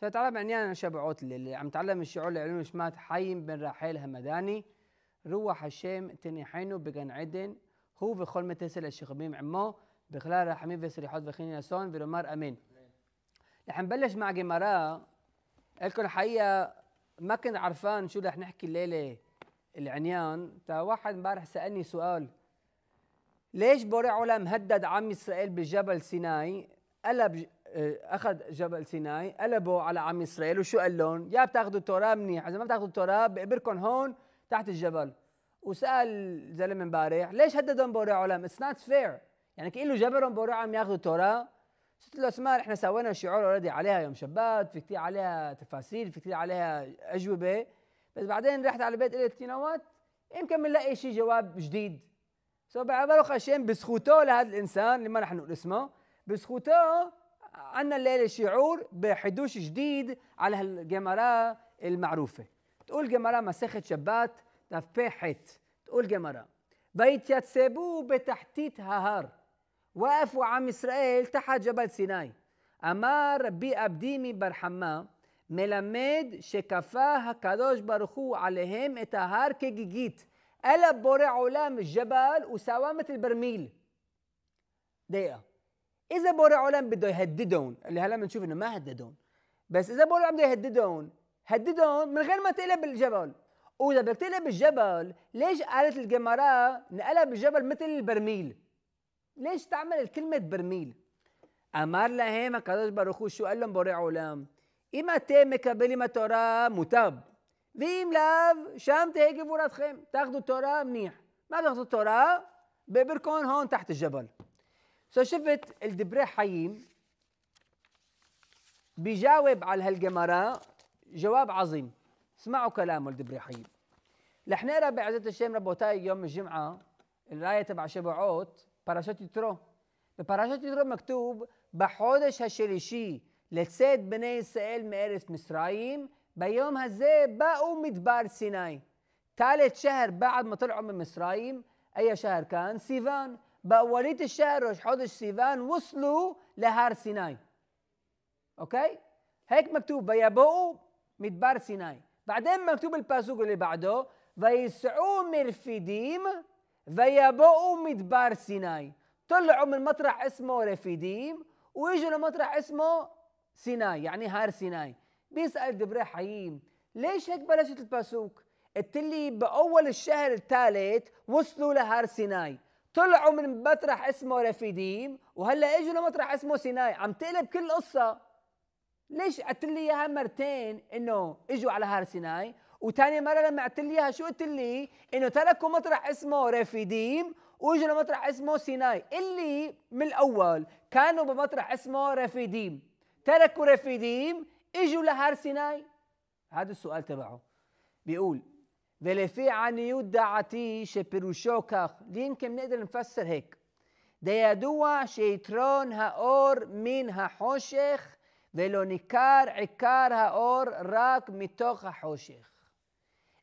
سأتعلم عنيانا شاب عتلي اللي عم تعلم الشعور العلمي شمات حيم بن راحيل همداني روح الشام حينو بجن عدن هو וכל מתסל אשר חביבים עמו, בכלל רחמים וסליחות וכן في رمار أمين رح نبلش مع جمارا لكم الحقيقة ما كنت عرفان شو رح نحكي الليلة العنيان تا واحد امبارح سألني سؤال ليش بوري علم مهدد عم إسرائيل بجبل سيناي قلب اخذ جبل سيناي قلبه على عم اسرائيل وشو قال لهم؟ يا بتاخذوا التوراه منيح، اذا ما بتاخذوا التوراه بقبركم هون تحت الجبل. وسال الزلمه امبارح ليش هددهم بوري علم؟ اتس نوت فير، يعني كأنه جبرهم بوري علم ياخذوا التوراه. قلت له اسمع نحن سوينا شعور اوريدي عليها يوم شبات، في كثير عليها تفاسير في كثير عليها اجوبه، بس بعدين رحت على البيت قلت يو نو وات؟ يمكن بنلاقي شيء جواب جديد. سو so خشين بسخوته لهذا الانسان اللي ما رح نقول اسمه، بسخوته عندنا الليله شعور بحدوش جديد على هالجمره المعروفه تقول جمره مسخة شبات تفبحت تقول جمره يتسبو بتحتيت ههر وقفوا عم إسرائيل تحت جبل سيناي امار بي ابديمي בר ملمد شكفا هكادوش برخو عليهم اتهار كجيجيت את ההר علام الجبل בורא البرميل دقيقة اذا بوري علم بده يهددهم اللي هلا بنشوف انه ما هددهم بس اذا بوري علم بده يهددهم هددهم من غير ما تقلب الجبل واذا بدك تقلب الجبل ليش قالت الجمارة نقلب الجبل مثل البرميل ليش تعمل كلمة برميل أمر لهم قدوش برخوش شو قال لهم بوري علم إما تيمك ما تورا متاب لاف לאו, שם תהא خيم تاخذوا תורה, منيح ما تاخذوا תורה? בברקון هون تحت الجبل سو شفت الدبري حييم بجاوب على هالجمراء جواب عظيم اسمعوا كلامه الدبري حييم لحنا نقرا بعزة الشيم ربوتاي يوم الجمعة الآية تبع شبعوت باراشوت يترو بباراشوت يترو مكتوب بحودش هالشريشي لتسيد بني إسرائيل مارس مصرايم بيوم هزي بقوا مدبار سيناي ثالث شهر بعد ما طلعوا من مصرايم أي شهر كان سيفان بأولية الشهر وشحودش سيفان وصلوا لهار سيناي أوكي هيك مكتوب ويبوءوا مدبر سيناي بعدين مكتوب الباسوق اللي بعده ويسعوا مرفديم ويبوءوا مدبر سيناي طلعوا من مطرح اسمه رفيديم ويجوا لمطرح اسمه سيناي يعني هار سيناي بيسأل دبري حييم ليش هيك بلشت الباسوق؟ قلت لي بأول الشهر الثالث وصلوا لهار سيناي طلعوا من مطرح اسمه رفيديم وهلا اجوا لمطرح اسمه سيناي عم تقلب كل القصه ليش قلت لي اياها مرتين انه اجوا على هار سيناي وثاني مره لما قلت لي اياها شو قلت لي انه تركوا مطرح اسمه رفيديم واجوا لمطرح اسمه سيناي اللي من الاول كانوا بمطرح اسمه رفيديم تركوا رفيديم اجوا لهار سيناي هذا السؤال تبعه بيقول ולפי עניות דעתי שפירושו כך, לעימכם נقدر נפסר היק. די ידוע שיתרון האור מן החושך, ולא ניכר עיקר האור רק מתוך החושך.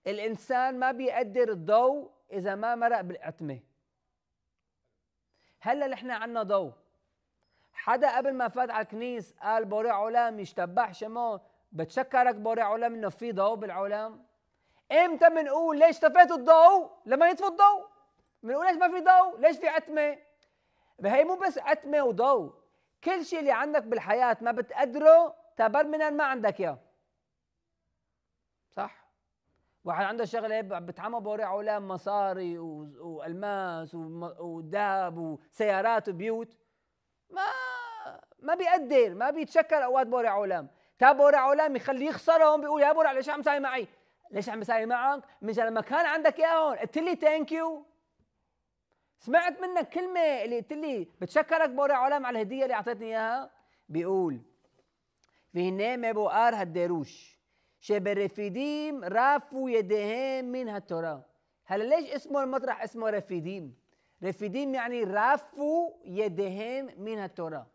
الإنسان ما بيقدر الضوء إذا ما مرق بالعتمة هلا نحن عنا ضوء. حدا قبل ما فات على الكنيس قال بوري علام يشتبح شمو بتشكرك بوري علام إنه في ضوء بالعلام امتى بنقول ليش طفيت الضوء لما يطفي الضوء بنقول ليش ما في ضوء ليش في عتمه بهي مو بس عتمه وضوء كل شيء اللي عندك بالحياه ما بتقدره من ما عندك اياه صح واحد عنده شغله بتعمى علام مصاري والماس وذهب وسيارات وبيوت ما ما بيقدر ما بيتشكر اوقات بورع علام تاب بورع علام يخليه يخسرهم بيقول يا بورع ليش عم تساوي معي ليش عم بساوي معك؟ من لما كان عندك اياهم قلت لي ثانك يو سمعت منك كلمة اللي قلت لي بتشكرك بوري علام على الهدية اللي أعطيتني إياها بيقول في نيمة بوقار هالديروش شاب الرفيديم رافوا يديهم من هالتوراة هلا ليش اسمه المطرح اسمه رفيديم رفيديم يعني رافوا يديهم من هالتوراة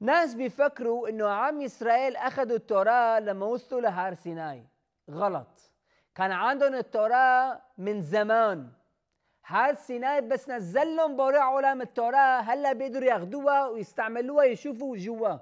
ناس بيفكروا انه عم اسرائيل اخذوا التوراة لما وصلوا لهار سيناي غلط كان عندهم التوراة من زمان هاد سيناي بس نزل لهم بارع علام التوراة هلا بيقدروا ياخدوها ويستعملوها يشوفوا جوا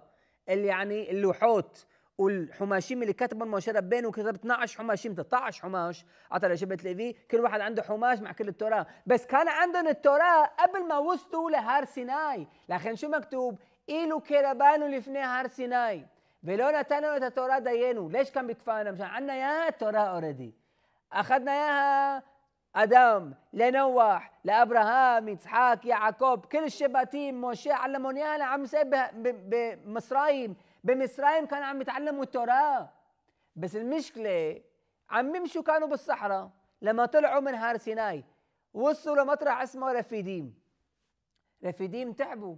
اللي يعني اللوحات والحماشيم اللي كتبهم موشى بينه وكتب 12 حماشيم 13 حماش عطى لشبة ليفي كل واحد عنده حماش مع كل التوراة بس كان عندهم التوراة قبل ما وصلوا لهار سيناي لكن شو مكتوب إيلو كيربانو لفني هار سيناي فيلونا تانا وتتورا دينو ليش كان بيكفانا مشان عنا يا التوراة اوريدي اخذنا اياها ادم لنوح لابراهام اسحاق يعقوب كل الشباتيم موشي علمون اياها لعم بمصرايم بمصرايم كانوا عم يتعلموا التوراه بس المشكله عم يمشوا كانوا بالصحراء لما طلعوا من هار سيناي وصلوا لمطرح اسمه رفيديم رفيديم تعبوا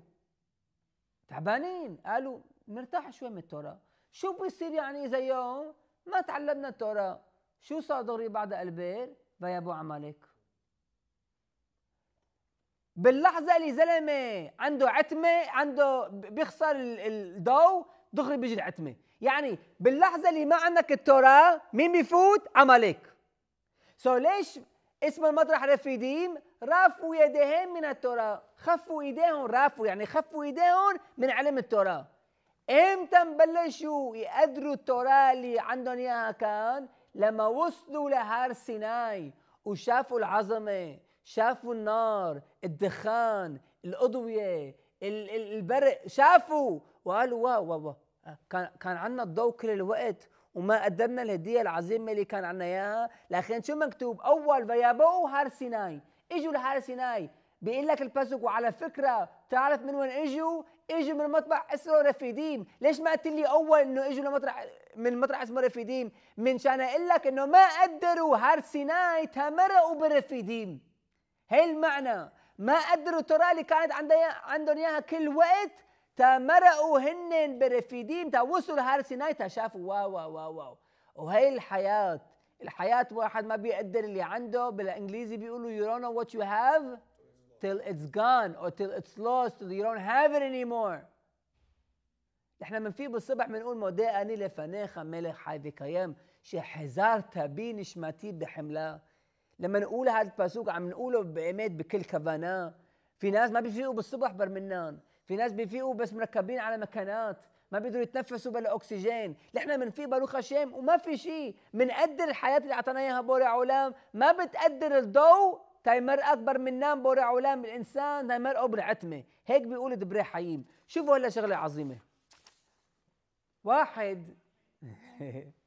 تعبانين قالوا مرتاح شوي من التوراه شو بيصير يعني إذا يوم ما تعلمنا التوراه شو صار دغري بعد البير أبو عملك باللحظه اللي زلمه عنده عتمه عنده بيخسر الضوء دغري بيجي العتمه يعني باللحظه اللي ما عندك التوراه مين بيفوت عملك سو so ليش اسم المطرح رفيديم رافوا يديهم من التوراه خفوا ايديهم رافوا يعني خفوا ايديهم من علم التوراه امتى بلشوا يقدروا التوراة اللي عندهم اياها كان لما وصلوا لهار سيناي وشافوا العظمة شافوا النار الدخان الأضوية البرق شافوا وقالوا واو واو, وا. كان كان عندنا الضوء كل الوقت وما قدرنا الهديه العظيمه اللي كان عنا اياها لكن شو مكتوب اول فيابو هار سيناي اجوا لهار سيناي بيقول لك الباسوك وعلى فكره تعرف من وين اجوا اجوا من مطرح اسمه رفيديم ليش ما قلت لي اول انه اجوا مطرح من مطرح اسمه رفيديم منشان اقول لك انه ما قدروا هار سيناي تمرقوا برفيديم هي المعنى ما قدروا ترى اللي كانت عندها عندهم اياها كل وقت تمرقوا هن برفيديم تا وصلوا هار سيناي تا شافوا واو واو واو, وهي الحياة الحياة واحد ما بيقدر اللي عنده بالانجليزي بيقولوا يو دونت نو وات يو هاف till it's gone or till it's lost or you don't have it anymore احنا بنفيق بالصبح بنقول مودع اني لفنيخ ملك حي شي حزار تبي نشمتي بحملة لما نقول هذا الباسوق عم نقوله بإيمات بكل كفانا في ناس ما بيفيقوا بالصبح برمنان في ناس بيفيقوا بس مركبين على مكانات ما بيقدروا يتنفسوا بلا اكسجين نحن بنفيق باروخ هشام وما في شيء بنقدر الحياه اللي اعطانا اياها بوري علام ما بتقدر الضوء تايمر اكبر من نام بورع علام الانسان تايمر قبر عتمه هيك بيقول دبري حييم شوفوا هلا شغله عظيمه واحد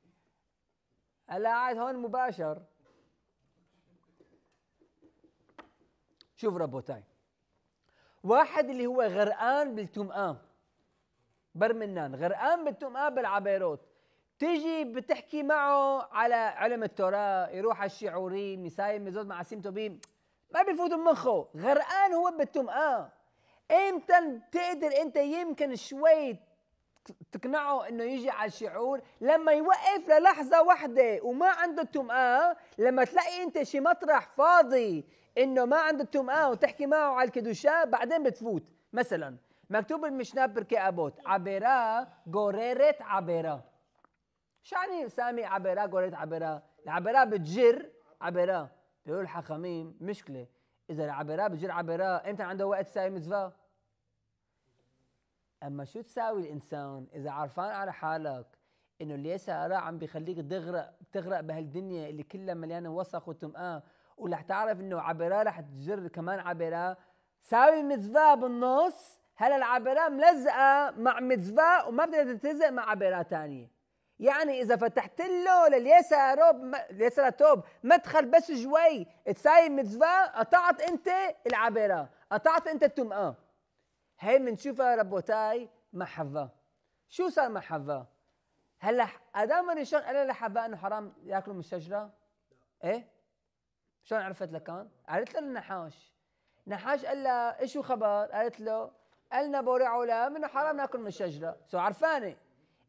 هلا قاعد هون مباشر شوف ربوتاي واحد اللي هو غرقان بالتمقام برمنان غرقان بالتمقام بالعبيروت تيجي بتحكي معه على علم التوراه يروح على الشعوري مسايم مزود مع سيم بيم ما بيفوت مخه غرقان هو بالتم اه امتى بتقدر انت يمكن شوي تقنعه انه يجي على الشعور لما يوقف للحظه واحده وما عنده التمقاه لما تلاقي انت شي مطرح فاضي انه ما عنده التمقاه وتحكي معه على الكدوشاه بعدين بتفوت مثلا مكتوب بالمشناب بركي ابوت عبيرا غوريرت عبيرا شعني سامي عبرا قولت عبرا العبرا بتجر عبرا بيقولوا الحخاميم مشكله اذا العبرا بتجر عبرا امتى عنده وقت ساي مزفا اما شو تساوي الانسان اذا عرفان على حالك انه اللي يسارا عم بيخليك تغرق تغرق بهالدنيا اللي كلها مليانه وسخ وتمقاه ورح تعرف انه عبرا رح تجر كمان عبرا ساوي مزفا بالنص هلا العبرا ملزقه مع مزفا وما بدها تلتزق مع عبرا ثانيه يعني اذا فتحت له لليساروب توب مدخل بس شوي تساي متزفا قطعت انت العبيره قطعت انت التمقه آه. هي بنشوفها ربوتاي مع حفا شو صار مع حفا؟ هلا ادم الريشون قال لحواء انه حرام ياكلوا من الشجره ايه شلون عرفت لكان قالت له النحاش نحاش قال لها شو خبر قالت له قالنا بورع ولا انه حرام ناكل من الشجره سو عرفانه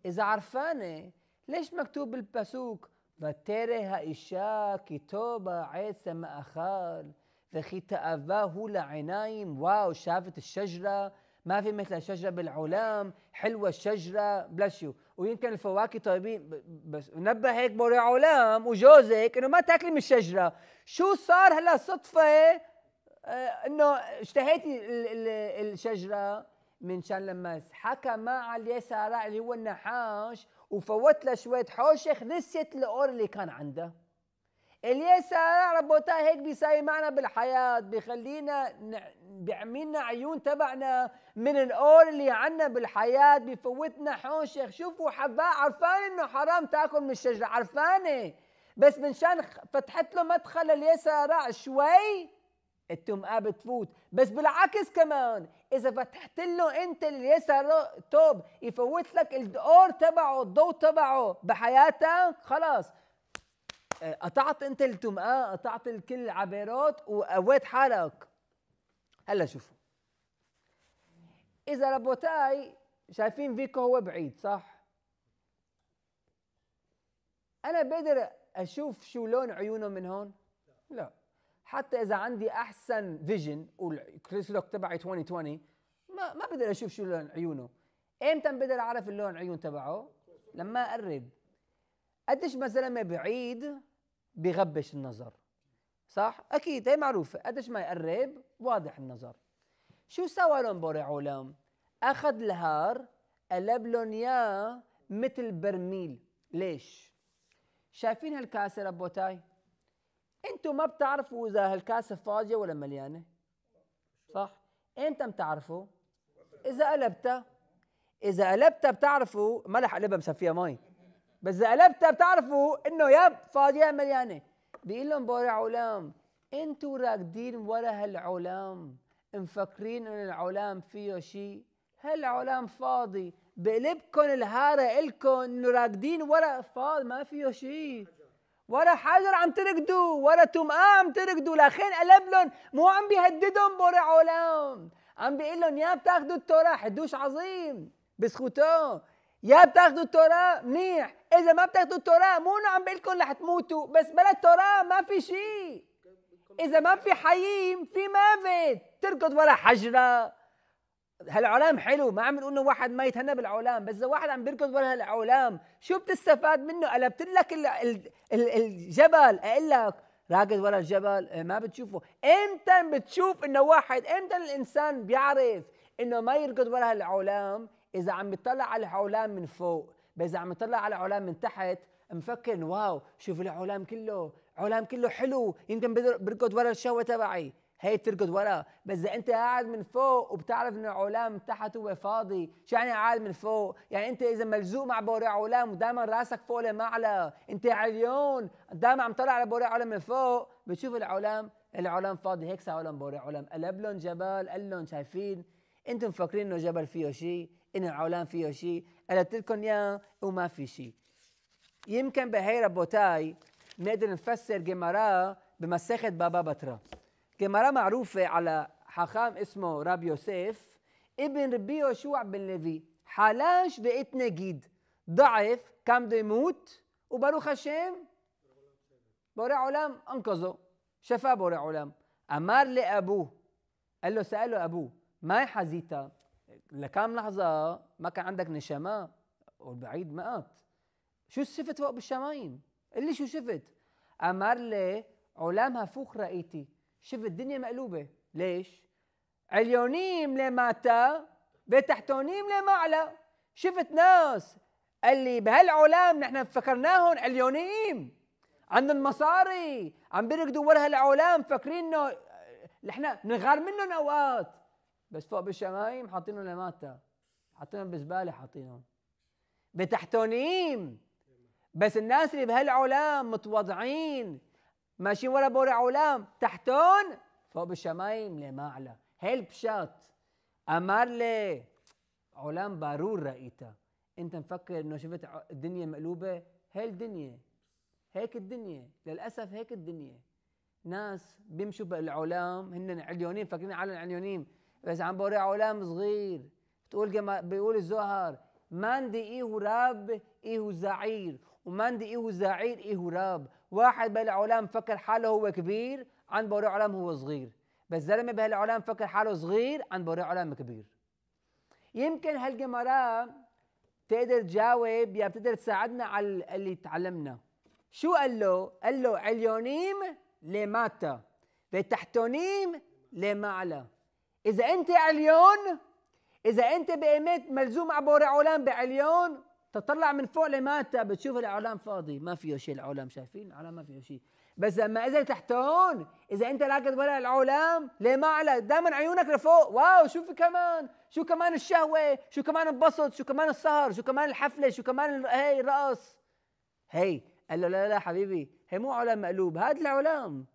اذا عرفانه ليش مكتوب بالباسوك فتره האישה כי טובה עץ המאכל וכי תאווה הוא شافت الشجرة ما في مثل الشجرة بالعلام حلوة الشجرة يو ويمكن الفواكه طيبين بس نبه هيك بوري علام وجوزك انه ما تاكلي من الشجرة شو صار هلا صدفة آه، انه اشتهيتي الشجرة من شان لما حكى مع اليسارى اللي هو النحاش وفوت له شويه حوشخ نسيت الاور اللي كان عنده اليسارى ربوتا هيك بيساوي معنا بالحياة بيخلينا بيعملنا عيون تبعنا من الأور اللي عنا بالحياة بيفوتنا حوشخ شوفوا حباء عرفانة إنه حرام تاكل من الشجرة عرفانة بس من شان فتحت له مدخل اليسارى شوي التم قابت تفوت بس بالعكس كمان اذا فتحت له انت اليسار توب يفوت لك الدور تبعه الضوء تبعه بحياتك خلاص آه، قطعت انت الطمأة قطعت الكل العبيرات وقويت حالك هلا شوفوا اذا ربوتاي شايفين فيكو هو بعيد صح انا بقدر اشوف شو لون عيونه من هون لا حتى اذا عندي احسن فيجن والكريس لوك تبعي 2020 ما ما بقدر اشوف شو لون عيونه امتى بقدر اعرف اللون عيون تبعه لما اقرب قديش ما زلمه بعيد بغبش النظر صح اكيد هي معروفه قديش ما يقرب واضح النظر شو سوى لهم بوري اخذ الهار قلب لهم اياه مثل برميل ليش شايفين هالكاسه ربوتاي انتم ما بتعرفوا اذا هالكاسه فاضيه ولا مليانه صح امتى بتعرفوا اذا قلبتها اذا قلبتها بتعرفوا ما رح اقلبها مسفيها مي بس اذا قلبتها بتعرفوا انه يا فاضيه يا مليانه بيقول لهم بوري علام انتم راكدين ورا هالعلام مفكرين ان العلام فيه شيء هالعلام فاضي بقلبكم الهاره الكم انه راكدين ورا فاضي ما فيه شيء ورا حجر عم تركضوا ورا طمأة عم تركضوا لخين قلب لهم مو عم بيهددهم برع علام عم بيقول لهم يا بتاخذوا التوراة حدوش عظيم بسخوتهم يا بتاخذوا التوراة منيح إذا ما بتاخذوا التوراة مو عم بقول لكم رح تموتوا بس بلا التورا ما في شيء إذا ما في حييم في مافت تركض ورا حجرة هالعلام حلو ما عم نقول انه واحد ما يتهنى بالعلام بس اذا واحد عم بيركض ورا هالعلام شو بتستفاد منه قلبت لك الجبل اقول لك راكض ورا الجبل إيه، ما بتشوفه امتى بتشوف انه واحد امتى الانسان بيعرف انه ما يركض ورا هالعلام اذا عم بيطلع على العلام من فوق بس اذا عم يطلع على العلام من تحت مفكر واو شوف العلام كله علام كله حلو يمكن بركض ورا الشهوه تبعي هي تركض ورا بس اذا انت قاعد من فوق وبتعرف ان تحت هو فاضي شو يعني قاعد من فوق يعني انت اذا ملزوق مع بوري علام ودائما راسك فوق لمعلى انت عليون دائما عم طلع على بوري علام من فوق بتشوف العلام العلام فاضي هيك صار لهم بوري علام قلب لهم جبل قال لهم شايفين انتم مفكرين انه جبل فيه شيء ان العلام فيه شيء قلت لكم اياه وما في شيء يمكن بهي ربوتاي نقدر نفسر جمارا بمسخة بابا بترا كمرة معروفة على حاخام اسمه راب يوسف ابن ربي يوشوع بن ليفي حلاش بقيت جيد ضعف كان بده يموت وباروخ هشام بوري علام انقذه شفاه بوري علام امر لابوه قال له ساله ابوه ما حزيتا لكام لحظه ما كان عندك نشماء والبعيد مات شو شفت فوق بالشمايم؟ قال لي شو شفت؟ امر لي علام هفوخ رأيتي شوف الدنيا مقلوبه ليش؟ عليونيم لما تا بتحتونيم لما اعلى شفت ناس اللي بهالعلام نحن فكرناهم عليونيم عندهم مصاري عم بيركضوا ورا هالعلام فاكرين انه نحن بنغار منهم اوقات بس فوق بالشمايم حاطينهم لماتا حاطينهم بزباله حاطينهم بتحتونيم بس الناس اللي بهالعلام متواضعين ماشيين ورا بور علام تحتون فوق بالشمايم لمعلى هيلب شات امر لي علام بارور رأيتا انت مفكر انه شفت الدنيا مقلوبه هي الدنيا هيك الدنيا للاسف هيك الدنيا ناس بيمشوا بالعلام هن عليونين فاكرين على العليونين بس عم بوري علام صغير بتقول جما بيقول الزهر ماندي ايه راب ايه زعير وماندي ايه زعير ايه راب واحد بهالعالم فكر حاله هو كبير عن بوري إعلام هو صغير بس زلمة بهالعالم فكر حاله صغير عن بوري إعلام كبير يمكن هالجمرة تقدر تجاوب يا بتقدر تساعدنا على اللي تعلمنا شو قال له؟ قال له عليونيم لماتا بتحتونيم لمعلى إذا أنت عليون إذا أنت بقيمات ملزوم على بوري علام بعليون تطلع من فوق لمتى بتشوف الاعلام فاضي ما فيه شيء العلام شايفين الاعلام ما فيه شيء بس لما اذا هون اذا انت لاقط ولا العلام ليه ما على دائما عيونك لفوق واو شو في كمان شو كمان الشهوه شو كمان البسط شو كمان السهر شو كمان الحفله شو كمان هي الرقص هي قال له لا لا حبيبي هي مو علام مقلوب هذا العلام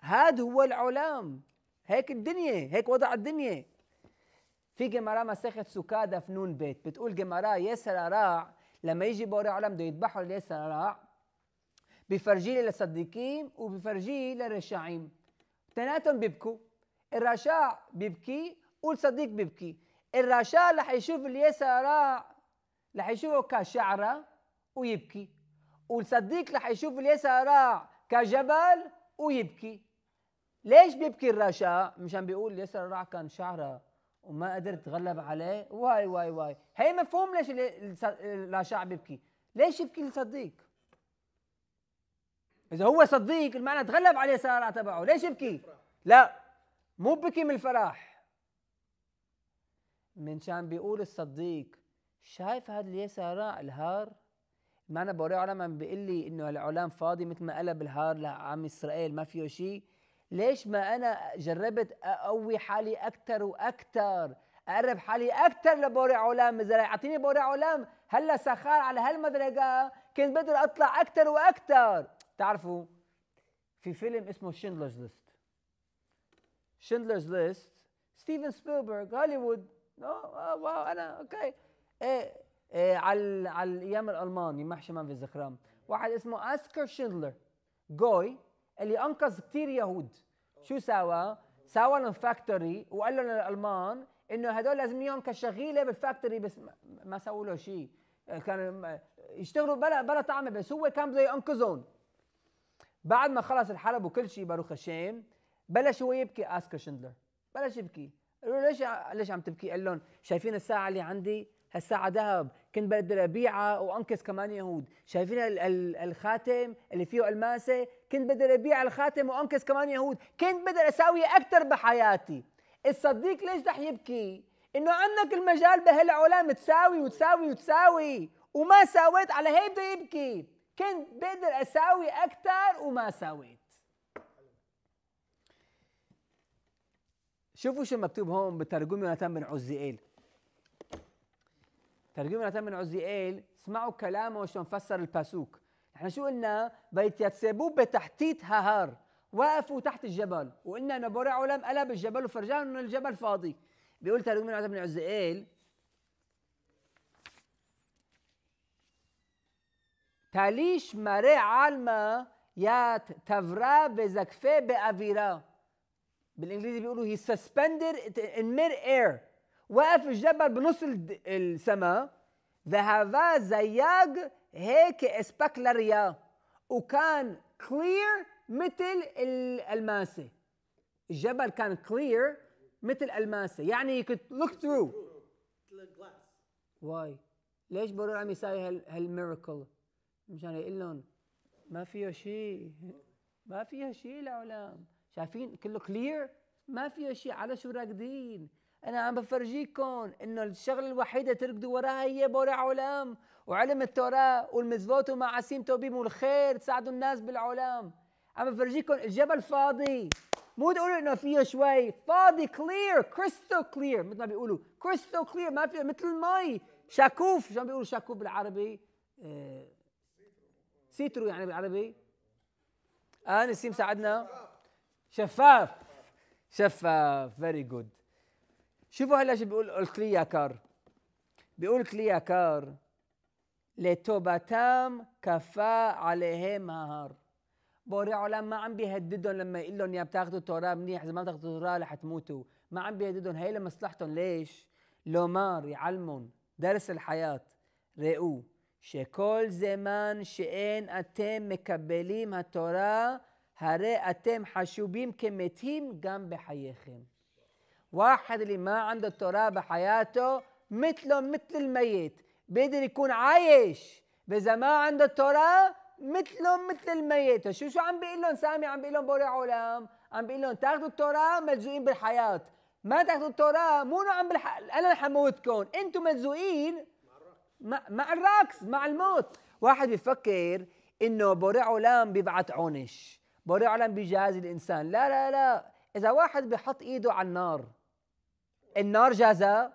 هذا هو العلام هيك الدنيا هيك وضع الدنيا في جمارة مسخة سكا دف نون بيت بتقول جمارة يسر راع لما يجي بوري عالم بده يذبحوا لياسر راع بفرجيه للصديقين وبفرجيه للرشاعين تناتهم بيبكوا الرشاع بيبكي والصديق بيبكي الرشاع رح يشوف اليسر راع رح يشوفه كشعرة ويبكي والصديق رح يشوف اليسر راع كجبل ويبكي ليش بيبكي الرشاع مشان بيقول ياسر راع كان شعره وما قدرت اتغلب عليه واي واي واي هي مفهوم ليش لا شعب يبكي ليش يبكي الصديق اذا هو صديق المعنى تغلب عليه الصراع تبعه ليش يبكي لا مو بكي من الفرح من شان بيقول الصديق شايف هذا اليسار الهار معنى بوريه علم بيقول لي انه العلام فاضي مثل ما قلب الهار لعم اسرائيل ما فيه شيء ليش ما انا جربت اقوي حالي اكثر واكثر اقرب حالي اكثر لبوري علام اذا يعطيني بوري علام هلا سخار على هالمدرجه كنت بقدر اطلع اكثر واكثر تعرفوا في فيلم اسمه شندلرز ليست شندلرز ليست ستيفن سبيلبرغ هوليوود اه واو انا اوكي ايه, إيه على على الايام الالمان يمحشي ما في الزخرام واحد اسمه اسكر شندلر جوي اللي انقذ كثير يهود شو سوى؟ سوى لهم فاكتوري وقال لهم الالمان انه هدول لازم يوم كشغيله بالفاكتوري بس ما سووا له شيء كانوا يشتغلوا بلا بلا طعمه بس هو كان بده ينقذهم بعد ما خلص الحرب وكل شيء باروخ الشام بلش هو يبكي اسكا شندلر بلش يبكي قالوا له ليش ليش عم تبكي؟ قال لهم شايفين الساعه اللي عندي الساعه ذهب كنت بقدر ابيعها وانقذ كمان يهود شايفين الخاتم اللي فيه الماسه كنت بقدر ابيع الخاتم وانقذ كمان يهود كنت بقدر اسوي اكثر بحياتي الصديق ليش رح يبكي انه عندك المجال بهالعالم تساوي وتساوي وتساوي وما ساويت على هي بده يبكي كنت بقدر اساوي اكثر وما ساويت شوفوا شو مكتوب هون بترجمه يوناتان بن عزيئيل ترجمة من عزيئيل اسمعوا كلامه شلون فسر الباسوك احنا شو قلنا بيت يتسبوب بتحتيت ههار وقفوا تحت الجبل وقلنا انه بورع علام قلب الجبل وفرجان انه الجبل فاضي بيقول ترجمة من عزيئيل تاليش مري عالما يات تفرا بزكفي بأفيرا بالانجليزي بيقولوا هي suspended in mid air وقف الجبل بنص السماء ذهبا زياج هيك اسبكلريا وكان كلير مثل الألماسة الجبل كان كلير مثل ألماسة يعني you could look through واي ليش برور عم يساوي هالميركل هالميراكل مشان يقول لهم ما فيه شيء ما فيها شيء العالم شايفين كله كلير ما فيه شيء على شو راكدين انا عم بفرجيكم انه الشغله الوحيده تركضوا وراها هي بورع علام وعلم التوراه والمزفوت عسيم توبيم والخير تساعدوا الناس بالعلام عم بفرجيكم الجبل فاضي مو تقولوا انه فيه شوي فاضي كلير كريستو كلير مثل ما بيقولوا كريستو كلير ما فيه مثل المي شاكوف شو بيقولوا شاكوف بالعربي سيترو آه، يعني بالعربي اه نسيم ساعدنا شفاف شفاف فيري جود شوفوا هلا شو بيقول قلت لي يا كار بيقول لك لي يا كار لتوبتام كفى عليهم نهار بوري عالم ما عم بيهددهم لما يقول لهم يا بتاخذوا التوراة منيح اذا ما بتاخذوا التوراة رح تموتوا ما عم بيهددهم هي لمصلحتهم ليش؟ لومار يعلمهم درس الحياة ראו שכל זמן שאין אתם מקבלים התורה, הרי אתם חשובים כמתים גם בחייכם. واحد اللي ما عنده التوراه بحياته مثله مثل الميت بيقدر يكون عايش اذا ما عنده التوراه مثله مثل الميت شو شو عم بيقول لهم سامي عم بيقول لهم بوري علام عم بيقول لهم تاخذوا التوراه ملزوقين بالحياه ما تاخذوا التوراه مو عم بالح... انا رح اموتكم انتم ملزوقين مع, مع الراكس مع الموت واحد بيفكر انه بوري علام بيبعت عونش بوري علام بيجازي الانسان لا لا لا اذا واحد بيحط ايده على النار النار جزاء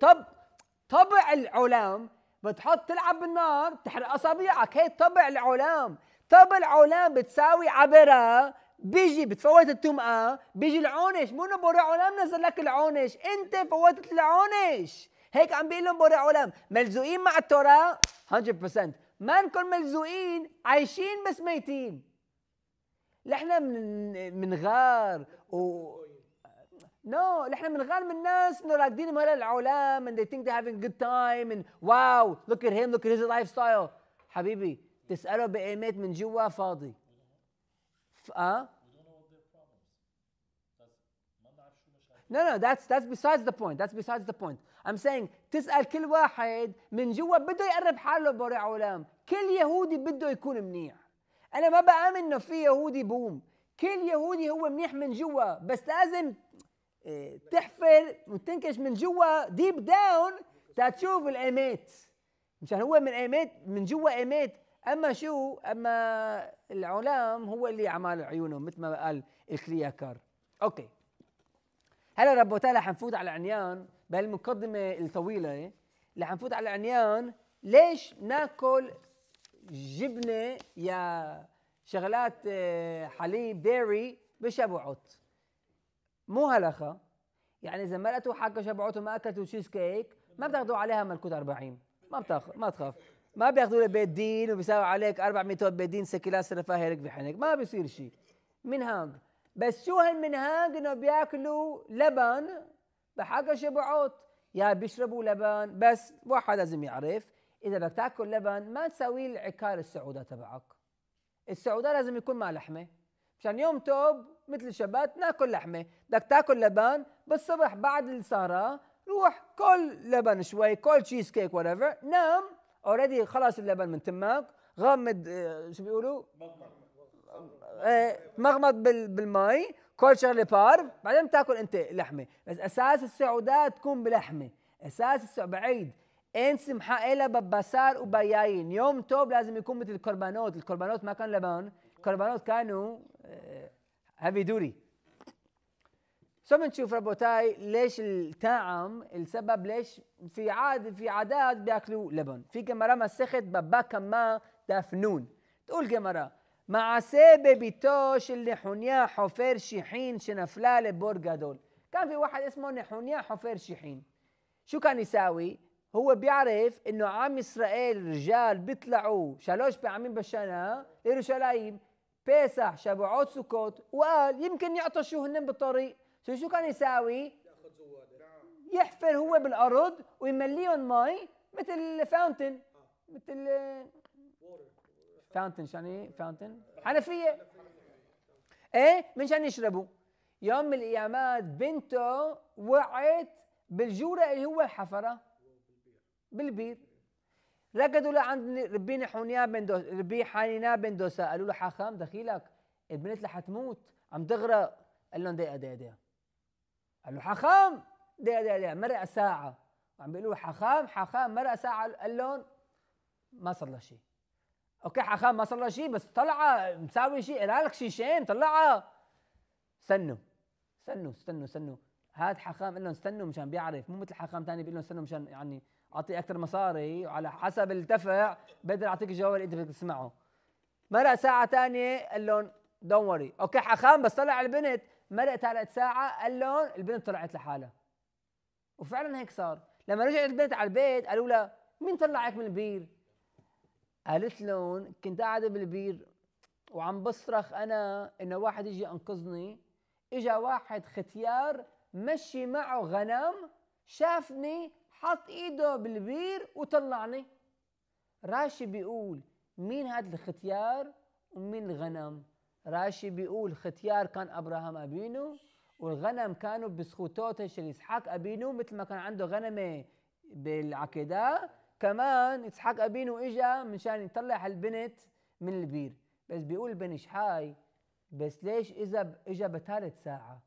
طب طبع العلام بتحط تلعب بالنار تحرق اصابعك هي طبع العلام طبع العلام بتساوي عبره بيجي بتفوت التمأة بيجي العونش مو انه بوري علام نزل لك العونش انت فوتت العونش هيك عم بيقول لهم بوري علام ملزوقين مع التوراة 100% ما نكون ملزوقين عايشين بس ميتين نحن من غار و No, نحن من غير الناس انه راكدين مال العالم and they think they're having good time and wow look at him look at his lifestyle حبيبي تسأله بإيمات من جوا فاضي اه No, no, that's that's besides the point. That's besides the point. I'm saying تسأل كل واحد من جوا بده يقرب حاله برع عالم، كل يهودي بده يكون منيح. أنا ما بآمن إنه في يهودي بوم، كل يهودي هو منيح من جوا، بس لازم تحفر وتنكش من جوا ديب داون تشوف الايمات مشان هو من ايمات من جوا ايمات اما شو اما العلام هو اللي عمال عيونهم مثل ما قال الكرياكار اوكي هلا رب وتعالى حنفوت على العنيان بهالمقدمه الطويله اللي إيه؟ حنفوت على العنيان ليش ناكل جبنه يا شغلات آه، حليب ديري عط مو هلخة يعني اذا ملأتوا حق شبعتوا ما اكلتوا تشيز كيك ما بتاخذوا عليها ملكوت 40 ما بتاخذ ما تخاف ما بياخذوا بيت دين وبيساوي عليك 400 بيت دين سكلاس رفاه هيك بحنك ما بيصير شيء منهاج بس شو هالمنهاج انه بياكلوا لبن بحق شبعوت يا بيشربوا لبن بس واحد لازم يعرف اذا بدك تاكل لبن ما تساوي العكار السعوده تبعك السعوده لازم يكون مع لحمه مشان يوم توب مثل الشباب ناكل لحمه بدك تاكل لبن بالصبح بعد السهره روح كل لبن شوي كل تشيز كيك وات ايفر نام اوريدي خلص اللبن من تمك غمض آه، شو بيقولوا مغمض آه، بالمي كل شغله بارف بعدين بتاكل انت لحمه بس اساس السعودات تكون بلحمه اساس السعوديه بعيد انس محقله ببسار وبياين يوم توب لازم يكون مثل الكربانوت الكربانوت ما كان لبن الكربانوت كانوا هافي دوري ثم نشوف ربوتاي ليش الطعم السبب ليش في عاد في عادات بياكلوا لبن في جمره مسخت ببا كما دفنون تقول جمره سبب בביתו של נחוניה حفر שיחין شنفلا لبور جدول كان في واحد اسمه نحونيا حفير شيحين شو كان يساوي؟ هو بيعرف انه عم اسرائيل رجال بيطلعوا ثلاث بعامين بالشنة يروشلايم بيسح شبعوت سكوت وقال يمكن يعطشوا هنن بالطريق شو شو كان يساوي؟ نعم. يحفر هو بالارض ويمليهم مي مثل فاونتن آه. مثل فاونتن شاني فاونتن حنفيه ايه منشان يشربوا يوم من الايامات بنته وقعت بالجوره اللي هو حفرها بالبير رقدوا لعند ربي حنيا بن دوس ربي حنينا بن دوسا قالوا له حاخام دخيلك البنت رح تموت عم تغرق قال لهم دقيقه دقيقه قال له حاخام دقيقه دقيقه مرق ساعه عم بيقولوا حاخام حاخام مرق ساعه قال لهم ما صار له شيء اوكي حاخام ما صار له شيء بس طلعه مساوي شيء قال لك شيشين طلعها استنوا استنوا استنوا استنوا هاد حاخام قال لهم استنوا مشان بيعرف مو مثل حاخام ثاني بيقول لهم استنوا مشان يعني اعطيه اكثر مصاري وعلى حسب التفع بقدر اعطيك الجواب اللي انت بدك تسمعه مرق ساعه ثانيه قال لهم دون وري اوكي حخام بس طلع البنت مرق ثالث ساعه قال لهم البنت طلعت لحالها وفعلا هيك صار لما رجعت البنت على البيت قالوا لها مين طلعك من البير قالت لهم كنت قاعده بالبير وعم بصرخ انا انه واحد يجي ينقذني اجا واحد ختيار مشي معه غنم شافني حط ايده بالبير وطلعني راشي بيقول مين هاد الختيار ومين الغنم راشي بيقول ختيار كان ابراهام ابينو والغنم كانوا بسخوتوت اسحاق ابينو مثل ما كان عنده غنمه بالعقيدة كمان اسحاق ابينو اجا مشان يطلع البنت من البير بس بيقول بن شحاي بس ليش اذا اجا بثالث ساعه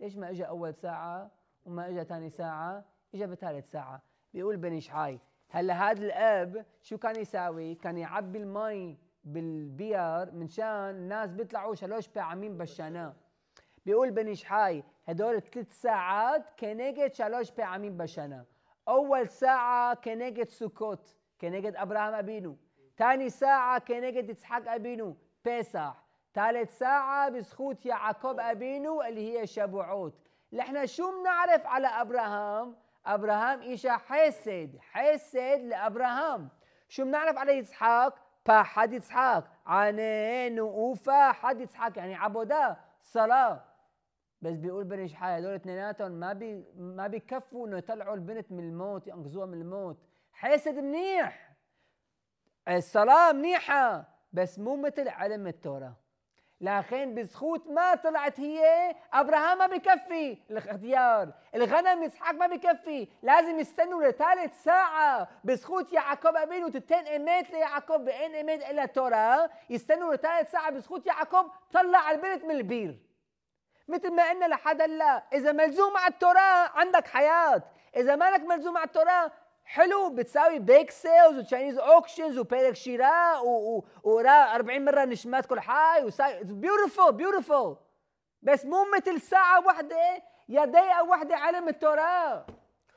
ليش ما اجا اول ساعه وما اجا ثاني ساعه اجى بثالث ساعه بيقول بني شحاي هلا هذا الاب شو كان يساوي؟ كان يعبي المي بالبيار من شان الناس بيطلعوا شلوش عمين بشاناه بيقول بني شحاي هدول الثلاث ساعات كنجد شلوش عمين بشاناه اول ساعه كنجد سكوت كنجد ابراهام ابينو ثاني ساعه كنجد اسحاق ابينو بيسح ثالث ساعه بسخوت يعقوب ابينو اللي هي شبعوت نحن شو بنعرف على ابراهام ابراهام ايشا حسد حسد لابراهام شو بنعرف على اسحاق فحد اسحاق عنين وفا حد اسحاق يعني عبدا صلاه بس بيقول بني شحايا هذول اثنيناتهم ما بي ما بيكفوا انه يطلعوا البنت من الموت ينقذوها من الموت حسد منيح الصلاه منيحه بس مو مثل علم التوراه لكن بزخوت ما طلعت هي ابراهام ما بكفي الاختيار الغنم اسحاق ما بكفي لازم يستنوا لثالث ساعه بزخوت يعقوب ابينو تتين ايميت ليعقوب بين ايميت الى التوراة يستنوا لثالث ساعه بزخوت يعقوب طلع البنت من البير مثل ما قلنا لحد هلا اذا ملزوم على التوراة عندك حياه اذا مالك ملزوم على التوراة حلو بتساوي بيك سيلز وتشاينيز اوكشنز وبيرك شراء و 40 مره نشمات كل حي وساي بيوتيفول بيوتيفول بس مو مثل ساعه واحده يا دقيقه واحده علم التوراه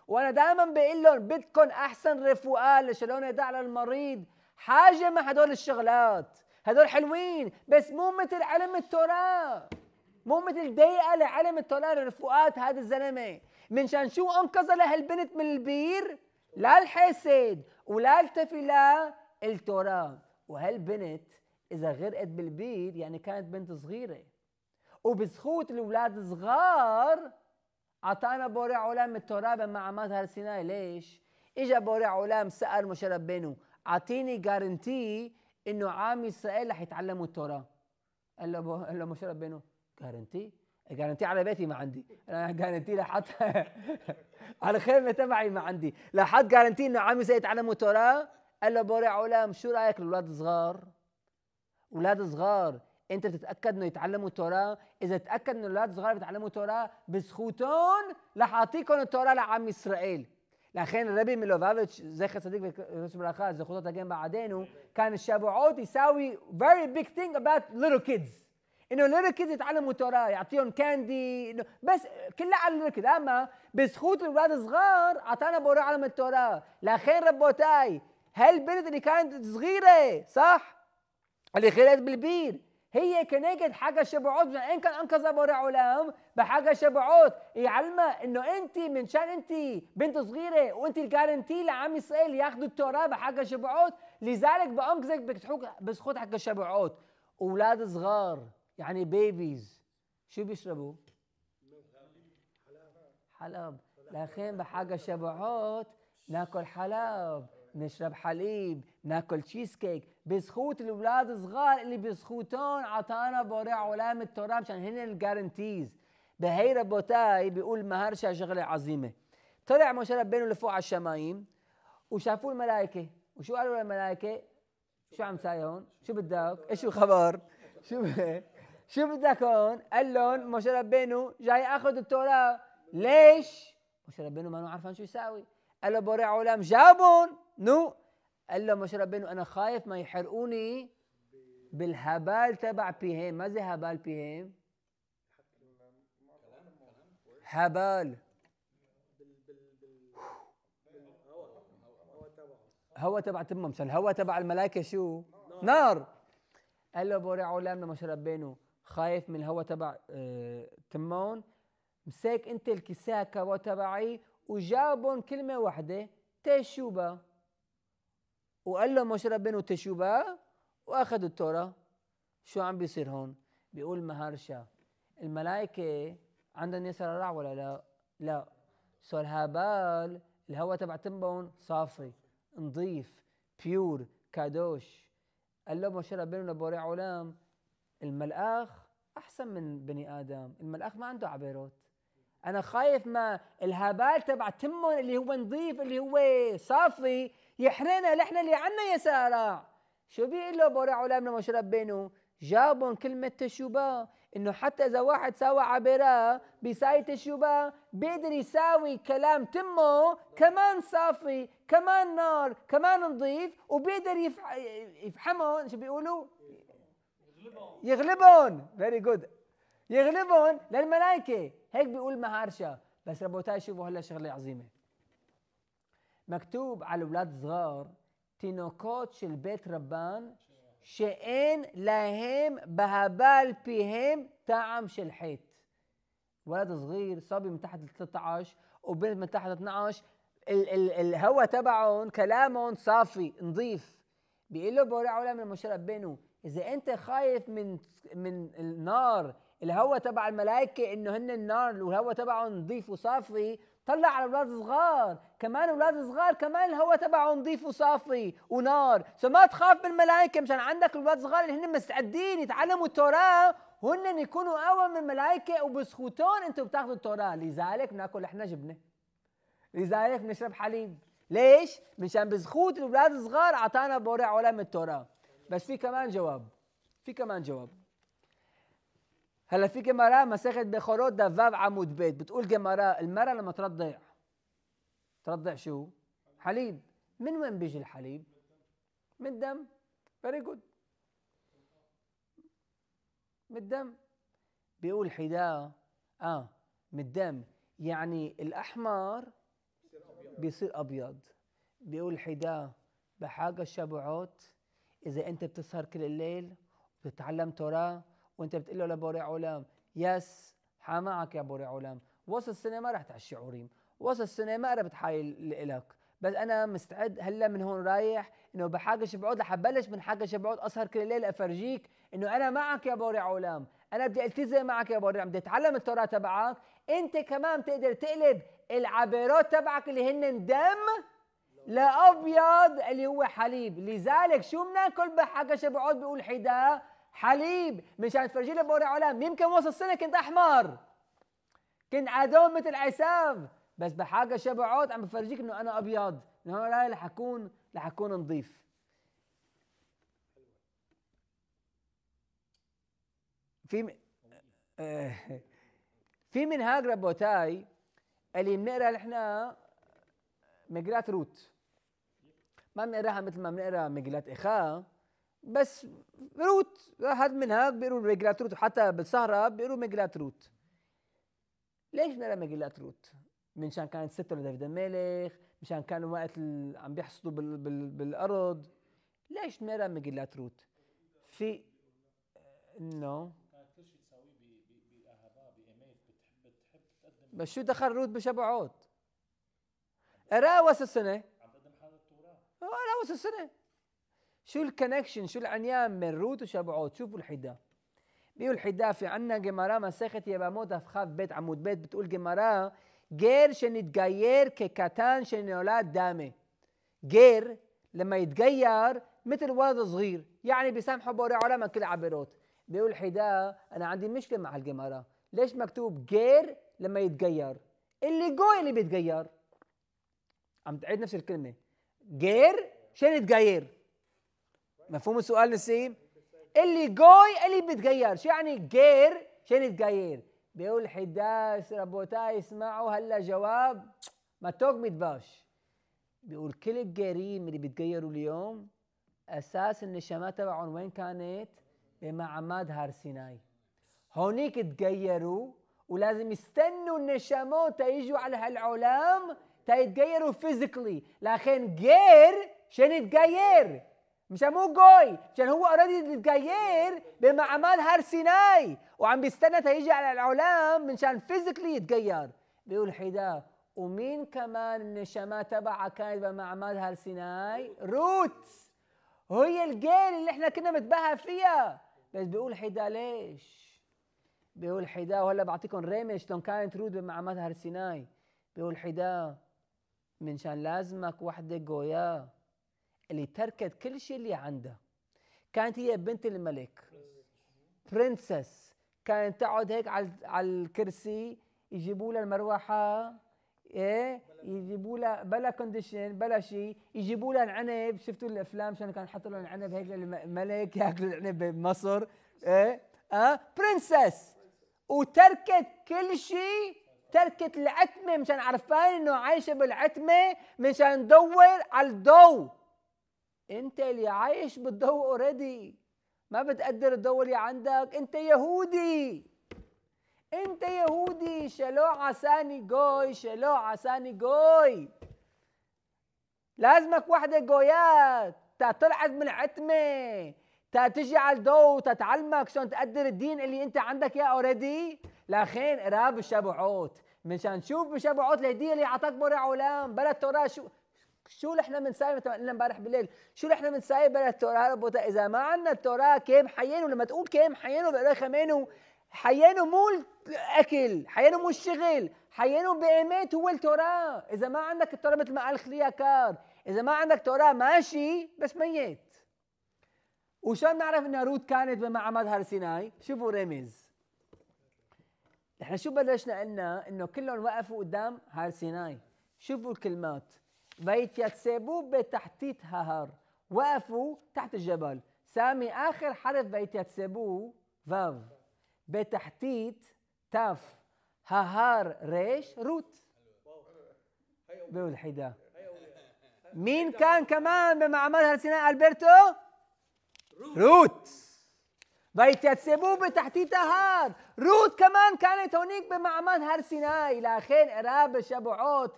وانا دائما بقول لهم بدكم احسن رفقاء لشلون يدعى للمريض حاجه مع هدول الشغلات هدول حلوين بس مو مثل علم التوراه مو مثل دقيقه لعلم التوراه لرفقات هذا الزلمه منشان شو انقذ لهالبنت من البير لا الحسد ولا التفي للتراب وهالبنت اذا غرقت بالبير يعني كانت بنت صغيره وبسخوت الاولاد صغار عطانا بوري علام التراب مع عمات هر سيناي ليش؟ اجا بوري علام سأل مشرب بينو اعطيني جارنتي انه عام اسرائيل رح يتعلموا التوراه قال له بو... قال له مشرب بينو جارنتي على بيتي ما عندي انا جارنتي رح على خير ما تبعي ما عندي لا حد جارنتي انه عمي سيتعلم توراه قال له بوري علام شو رايك الاولاد الصغار اولاد صغار انت بتتاكد انه يتعلموا التوراه اذا تاكد انه الاولاد الصغار بيتعلموا التوراه بسخوتون رح اعطيكم التوراه لعم اسرائيل لأخين ربي ميلوفافيتش زي صديق رسم الأخاء خطوطه جنب بعدينه كان الشاب عود يساوي very big thing about little kids انه الركز يتعلموا تراه يعطيهم كاندي بس كلها على الركز اما بسخوت الاولاد الصغار اعطانا بورا علم التوراه لخير ربوتاي هالبنت اللي كانت صغيره صح اللي خلت بالبير هي كنيجد حاجه شبعوت يعني ان كان انقذ ابو علام بحاجه شبعوت يعلمها انه انت من شان انت بنت صغيره وانت الجارنتي لعم اسرائيل ياخذوا التوراه بحاجه شبعوت لذلك بانقذك بسخوت حق شبعوت اولاد صغار يعني بيبيز شو بيشربوا؟ حلب لكن بحاجة شبعات ناكل حلب نشرب حليب ناكل تشيز كيك بسخوت الاولاد الصغار اللي بسخوتهم عطانا بورع علام التراب عشان هن الجارنتيز بهي ربوتاي بيقول مهرشا شغلة عظيمة طلع موسى ربنا لفوق على الشمايم وشافوه الملائكة وشو قالوا للملائكة؟ شو عم تساوي هون؟ شو بدك؟ ايش الخبر؟ شو شو بدك هون؟ قال لهم موسى ربينو جاي اخذ التوراه ليش؟ موسى ربينو ما عرفان شو يساوي قال له بوري عالم جابهم نو قال له موسى ربينو انا خايف ما يحرقوني بالهبال تبع بيهيم ما زي هبال بيهيم هبال هوا تبع تمه مثلا هوا تبع الملائكه شو نار قال له بوري عالم لموسى ربينو خايف من الهواء تبع آه، تمون مسك انت الكساكة تبعي وجابهم كلمة واحدة تشوبا وقال لهم مش ربنا تشوبا واخذوا التوراة شو عم بيصير هون بيقول مهارشا الملائكة عندهم يسر الرع ولا لا لا سول هابال الهواء تبع تمون صافي نظيف بيور كادوش قال له مش ربنا بوري علام الملآخ أحسن من بني آدم الملآخ ما عنده عبيروت أنا خايف ما الهبال تبع تمون اللي هو نظيف اللي هو صافي يحرنا لحنا اللي عنا يا سارة شو بيقول له بورع علامنا بينه جابهم كلمة تشوبا انه حتى اذا واحد ساوى عبيرة بساي تشوبا بيقدر يساوي كلام تمه كمان صافي كمان نار كمان نظيف وبيقدر يفحمه شو بيقولوا يغلبون فيري جود يغلبون للملائكه هيك بيقول مهارشا بس ربوتاي شوفوا هلا شغله عظيمه مكتوب على الاولاد صغار تينوكوت شل بيت ربان شئين لهم بهبال פיהם طعم شل حيت ولد صغير صبي من تحت 13 وبنت من تحت 12 ال- الهوى تبعهم كلامهم صافي نظيف بيقول له بوري من المشرب بينه اذا انت خايف من من النار الهوا تبع الملائكه انه هن النار والهوا تبعهم نظيف وصافي طلع على اولاد صغار كمان اولاد صغار كمان الهوا تبعهم نظيف وصافي ونار سو ما تخاف من الملائكه مشان عندك اولاد صغار اللي هن مستعدين يتعلموا التوراه هن يكونوا اقوى من الملائكه وبسخوتهم انتم بتاخذوا التوراه لذلك بناكل احنا جبنه لذلك بنشرب حليب ليش؟ مشان بزخوت الاولاد الصغار اعطانا بورع علم من التوراه بس في كمان جواب في كمان جواب هلا في جمارة مسخة بخروت دفاف عمود بيت بتقول جمارة المرأة لما ترضع ترضع شو؟ حليب من وين بيجي الحليب؟ من الدم فيري جود من الدم بيقول حداه اه من الدم يعني الاحمر بيصير ابيض بيقول حداه بحاجة الشبعوت اذا انت بتسهر كل الليل وبتتعلم توراه وانت بتقول له لبوري علام يس حامعك يا بوري علام وصل السنه ما رح تعشي عوريم وصل السنه ما قربت حالي لك بس انا مستعد هلا من هون رايح انه بحاجه شبعود رح ابلش من حاجه شبعود اسهر كل الليل افرجيك انه انا معك يا بوري علام انا بدي التزم معك يا بوري بدي اتعلم التوراه تبعك انت كمان بتقدر تقلب العبيرات تبعك اللي هن دم لابيض اللي هو حليب لذلك شو بناكل بحكى شبعوت بيقول حدا حليب مشان تفرجي لي بوري علام يمكن وصل السنه كنت احمر كنت عدوم مثل عساف بس بحاجة شبعوت عم بفرجيك انه انا ابيض انه انا رح اكون رح اكون نظيف في م... في من هاجر بوتاي اللي بنقرا نحن مجرات روت ما بنقراها مثل ما بنقرا مجلات اخا بس روت واحد منها بيقولوا مجلات روت وحتى بالسهرة بيقولوا مجلات روت ليش بنقرا مجلات روت؟ منشان كانت ستة لداوود الملك مشان كانوا وقت عم بيحصدوا بال بال بالأرض ليش بنقرا مجلات روت؟ في انه بس شو دخل روت بشبعوت؟ قراها السنة انا راس السنه شو الكونكشن شو العنيان بين روت وشبعوت شوفوا الحدا بيقول الحدا في عنا جمارة مسخت يباموت أفخاف بيت عمود بيت بتقول شن يتغير ككتان شن أولاد دامي غير لما يتغير مثل ولد صغير, يعني بيسامحوا بوري عالم كل عبروت بيقول حدا أنا عندي مشكلة مع الجمارة، ليش مكتوب جير لما يتغير؟ اللي جوي اللي بيتغير. عم تعيد نفس الكلمة، غير شنو تغير مفهوم السؤال نسيم اللي جوي اللي بتغير شو يعني غير شنو تغير بيقول حداس ربوتاي اسمعوا هلا جواب ما توقمت باش بيقول كل الجريم اللي بتغيروا اليوم اساس النشامه تبعهم وين كانت؟ بمعمد هار سيناي هونيك تغيروا ولازم يستنوا النشامات يجوا على هالعلام تيتغيروا فيزيكلي لكن غير شان يتغير مش مو جوي عشان هو اوريدي بما عمل هار سيناي وعم بيستنى تيجي على العلام منشان فيزيكلي يتغير بيقول حدا ومين كمان النشمة تبعها كانت بمعمل هار سيناي روت وهي الجيل اللي احنا كنا متبهى فيها بس بيقول حدا ليش بيقول حدا وهلا بعطيكم ريمش شلون كانت رود بمعمل هار سيناي بيقول حدا من شان لازمك وحده جويا اللي تركت كل شيء اللي عندها كانت هي بنت الملك برنسس كانت تقعد هيك على على الكرسي يجيبوا لها المروحه ايه يجيبوا لها بلا كونديشن بلا شيء يجيبوا لها العنب شفتوا الافلام شان كان حطوا لها العنب هيك للملك ياكلوا العنب بمصر ايه اه برنسس وتركت كل شيء تركت العتمة مشان عرفان انه عايشة بالعتمة مشان دور على الضوء انت اللي عايش بالضوء اوريدي ما بتقدر الضوء اللي عندك انت يهودي انت يهودي شلو عساني جوي شلو عساني جوي لازمك وحدة جويات تا طلعت من عتمة تا تجي على الضوء تتعلمك شلون تقدر الدين اللي انت عندك يا اوريدي لاخين قراب الشبعوت منشان نشوف بشبعوت الهدية اللي عطاك بوري علام بلا التوراه شو شو اللي احنا ما قلنا امبارح بالليل شو اللي احنا بنسايب بلا التوراه ربوتا اذا ما عندنا التوراه كيم حيينه لما تقول كيم حيينه بقرا خمينه حيينه مو الاكل حيينه مو الشغل حيينه بإيمات هو التوراه اذا ما عندك التوراه مثل ما قال كار اذا ما عندك توراه ماشي بس ميت وشلون نعرف انها روت كانت مع مدهر سيناي شوفوا رمز احنا شو بلشنا قلنا انه كلهم وقفوا قدام هار سيناي شوفوا الكلمات بيت يتسيبوب بتحتيت هار وقفوا تحت الجبل سامي اخر حرف بيت يتسيبو فاف بتحتيت تاف هار ريش روت بيقول حدا مين كان كمان بمعمل هار سيناي البرتو روت, روت. ויתייצבו בתחתית ההר. رود كمان כנת הוניק بمعمان הר سيناي لاخين אירע شبعوت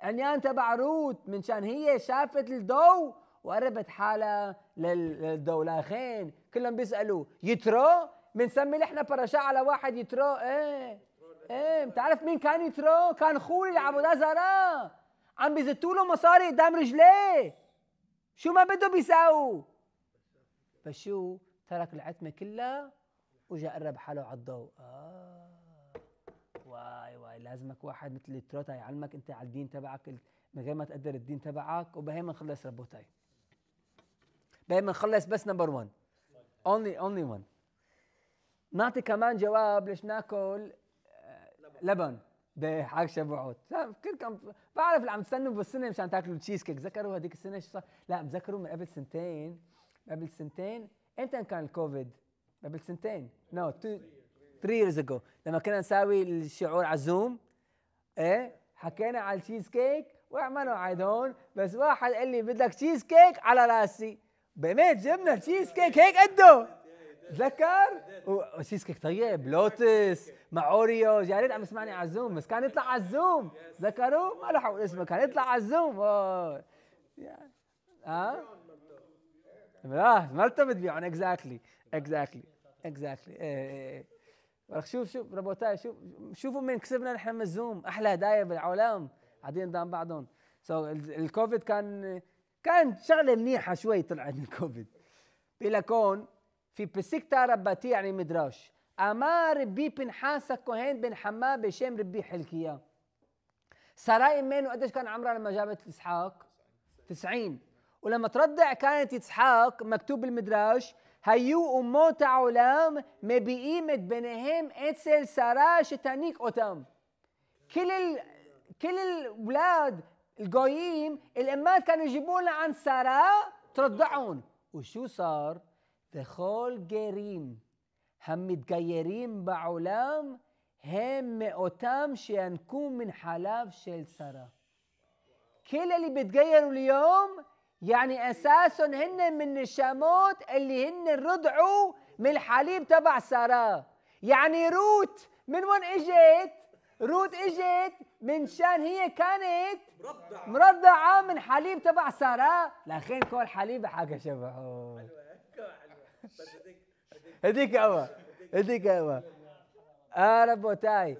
عنيان تبع رود من شان هي شافت الدو وقربت حالها للدو لأخين كلهم بيسألوا يترو؟ بنسمي احنا برشا على واحد يترو، ايه ايه بتعرف مين كان يترو؟ كان خولي لعبودة زهراء عم بيزتوا له مصاري قدام رجليه شو ما بده بيساووا فشو ترك العتمة كلها وجاء قرب حاله على الضوء آه واي واي لازمك واحد مثل التروتا يعلمك انت على الدين تبعك من غير ما تقدر الدين تبعك وبهيما نخلص ربوتاي بهيما نخلص بس نمبر 1 اونلي اونلي 1 نعطي كمان جواب ليش ناكل آه، لبن بحق شبعوت لا طيب، كل كم بعرف اللي عم تستنوا بالسنه مشان تاكلوا تشيز كيك ذكروا هذيك السنه شو صار لا بتذكروا من قبل سنتين قبل سنتين امتى كان الكوفيد؟ قبل سنتين نو تو 3 ييرز اجو لما كنا نساوي الشعور على الزوم ايه حكينا على التشيز كيك وعملوا عيدون هون بس واحد قال لي بدك تشيز كيك على راسي بالميت جبنا تشيز كيك هيك قده تذكر وتشيز كيك طيب لوتس مع اوريوز يا ريت عم يسمعني على الزوم بس كان يطلع على الزوم تذكروا؟ ما له اقول اسمه كان يطلع على الزوم اه اه مالتا بتبيعون اكزاكتلي اكزاكتلي اكزاكتلي ايه, إيه،, إيه. شوف شوف ربوتاي شوف شوفوا مين كسبنا نحن من الزوم احلى هدايا بالعالم قاعدين قدام بعضهم سو so, الكوفيد كان كان شغله منيحه شوي طلعت من الكوفيد بلا كون في بسكتا رباتي يعني مدراش اما ربي بنحاسك كوهين بن حماه بشام ربي حلكيا سراي منو قديش كان عمرها لما جابت اسحاق 90 ولما تردع كانت إسحاق مكتوب بالمدراش היו ما بيقيمت מביעים إتسل سراش تانيك שרה كل ال... كل الأولاد الجايين الأمات كانوا يجيبون عن سارة ترضعون وشو صار؟ دخول جريم هم متغيرين بعולם هم מאותם شينكون من حلاف شل سارة كل اللي بيتغيروا اليوم يعني اساسا هن من الشاموت اللي هن رضعوا من الحليب تبع ساره يعني روت من وين اجت روت اجت من شان هي كانت مرضعه مرضعه من حليب تبع ساره كل حليب حاجه شبهه هديك اوا هديك اوا اه ربوتاي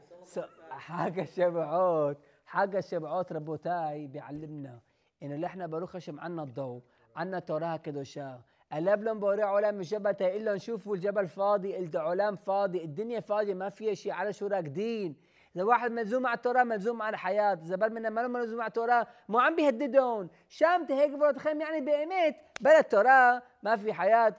حاجه شبعوت حاجه شبعوت ربوتاي بيعلمنا إن اللي إحنا باروخ خشم عنا الضوء عنا توراة كدوشا قلب لهم بوري علام جبته إلا نشوفوا الجبل فاضي العلام فاضي الدنيا فاضية ما فيها شيء على شو راكدين إذا واحد ملزوم على التوراة ملزوم على الحياة إذا بل منا ملزوم على التوراة مو عم بيهددهم شامت هيك برد خيم يعني بقيمت بلا التوراة ما في حياة